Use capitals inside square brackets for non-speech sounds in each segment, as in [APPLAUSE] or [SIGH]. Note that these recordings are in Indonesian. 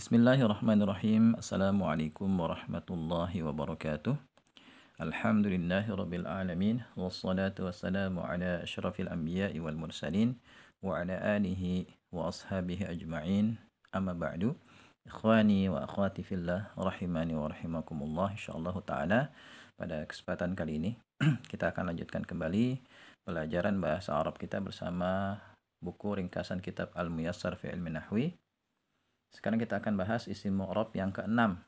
Bismillahirrahmanirrahim. Assalamualaikum warahmatullahi wabarakatuh. Alhamdulillahi rabbil alamin. Wassalatu wassalamu ala ashrafil anbiya'i wal mursalin. Wa ala alihi wa ashabihi ajma'in. Amma ba'du. Ikhwani wa akhwati fillah. Rahimani wa rahimakumullah. InsyaAllah ta'ala. Pada kesempatan kali ini. [CLEARS THROAT] kita akan lanjutkan kembali. Pelajaran bahasa Arab kita bersama buku ringkasan kitab Al-Muyassar fi'il minahwi. Nahwi sekarang kita akan bahas isim mu'rab yang keenam.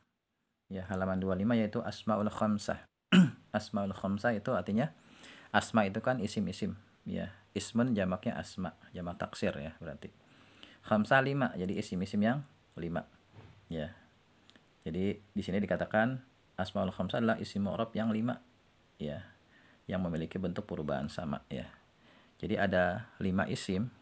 Ya, halaman 25 yaitu asmaul khamsah. [CLEARS THROAT] asmaul khamsah itu artinya asma itu kan isim-isim, ya. Ismun jamaknya asma, jamak taksir ya berarti. Khamsah lima, jadi isim-isim yang lima. Ya. Jadi di sini dikatakan asmaul khamsah adalah isim mu'rab yang lima. Ya. Yang memiliki bentuk perubahan sama ya. Jadi ada lima isim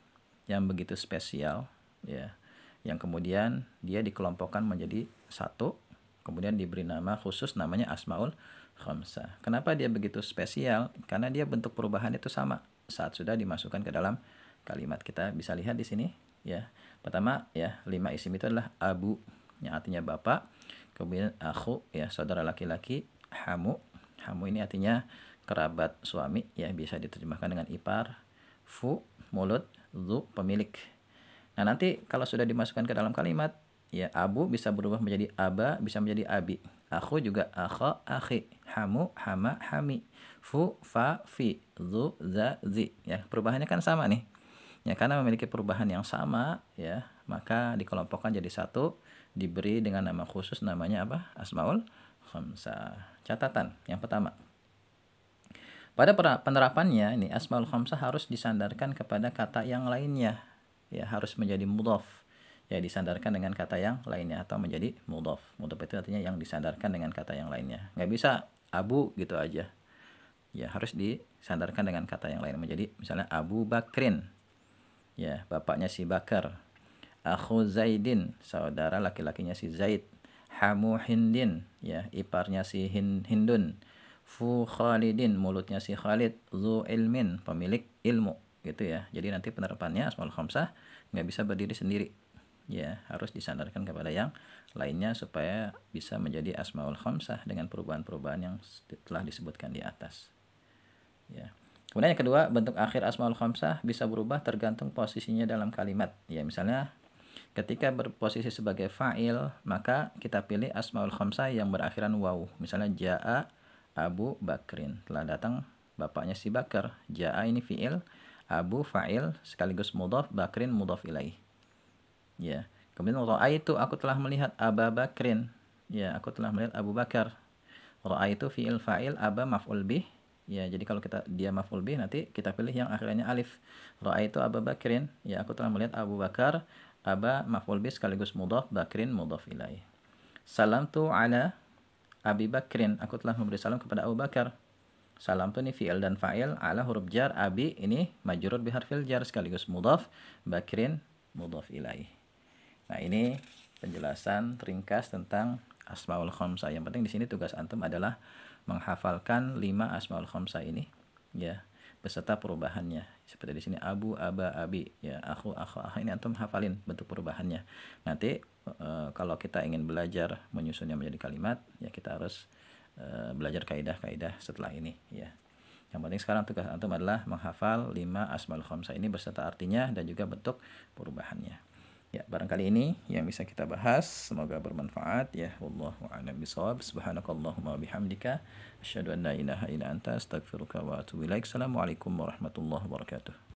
yang begitu spesial ya yang kemudian dia dikelompokkan menjadi satu kemudian diberi nama khusus namanya asmaul khamsah kenapa dia begitu spesial karena dia bentuk perubahan itu sama saat sudah dimasukkan ke dalam kalimat kita bisa lihat di sini ya pertama ya lima isim itu adalah abu yang artinya bapak kemudian aku ya saudara laki-laki hamu hamu ini artinya kerabat suami ya bisa diterjemahkan dengan ipar fu mulut zu pemilik Nah, nanti kalau sudah dimasukkan ke dalam kalimat, ya abu bisa berubah menjadi aba, bisa menjadi abi. Aku juga akho, akhi. Hamu, hama, hami. Fu, fa, fi. Zu, za, zi. Ya, perubahannya kan sama nih. Ya, karena memiliki perubahan yang sama, ya, maka dikelompokkan jadi satu, diberi dengan nama khusus namanya apa? Asmaul Khamsah. Catatan yang pertama. Pada penerapannya, ini Asmaul Khamsah harus disandarkan kepada kata yang lainnya ya harus menjadi mudhof ya disandarkan dengan kata yang lainnya atau menjadi mudhof mudhof itu artinya yang disandarkan dengan kata yang lainnya nggak bisa abu gitu aja ya harus disandarkan dengan kata yang lain menjadi misalnya Abu Bakrin ya bapaknya si Bakar aku Zaidin saudara laki-lakinya si Zaid Hamu Hindin ya iparnya si Hindun Fu Khalidin mulutnya si Khalid Zu Ilmin pemilik ilmu gitu ya jadi nanti penerapannya asmaul khamsah nggak bisa berdiri sendiri ya harus disandarkan kepada yang lainnya supaya bisa menjadi asmaul khamsah dengan perubahan-perubahan yang telah disebutkan di atas ya kemudian yang kedua bentuk akhir asmaul khamsah bisa berubah tergantung posisinya dalam kalimat ya misalnya ketika berposisi sebagai fa'il maka kita pilih asmaul khamsah yang berakhiran waw misalnya jaa Abu Bakrin telah datang bapaknya si Bakar jaa ini fi'il Abu fa'il sekaligus mudhaf Bakrin mudhaf ilaih. Ya. Kemudian itu aku telah melihat Aba Bakrin. Ya, aku telah melihat Abu Bakar. itu fi'il fa'il Aba maf'ul bih. Ya, jadi kalau kita dia maf'ul bih nanti kita pilih yang akhirnya alif. itu Aba Bakrin. Ya, aku telah melihat Abu Bakar. Aba maf'ul bih sekaligus mudhaf Bakrin mudhaf ilaih. Salam tu ala Abi Bakrin. Aku telah memberi salam kepada Abu Bakar. Salam tuh ini fi'il dan fa'il ala huruf jar abi ini majrur biharfil jar sekaligus mudhaf bakrin mudhaf ilaih. Nah, ini penjelasan ringkas tentang asmaul khamsah. Yang penting di sini tugas antum adalah menghafalkan lima asmaul khamsah ini ya beserta perubahannya seperti di sini abu aba abi ya aku aku ah ini antum hafalin bentuk perubahannya nanti e, kalau kita ingin belajar menyusunnya menjadi kalimat ya kita harus Eh, belajar kaidah-kaidah setelah ini ya. Yang penting sekarang tugas antum adalah menghafal 5 asmal khamsah ini beserta artinya dan juga bentuk perubahannya. Ya, barangkali ini yang bisa kita bahas. Semoga bermanfaat ya. Wallahu a'lam bishawab. Subhanakallahumma bihamdika asyhadu an la ilaha illa anta astaghfiruka wa atubu ilaik. Assalamualaikum warahmatullahi wabarakatuh.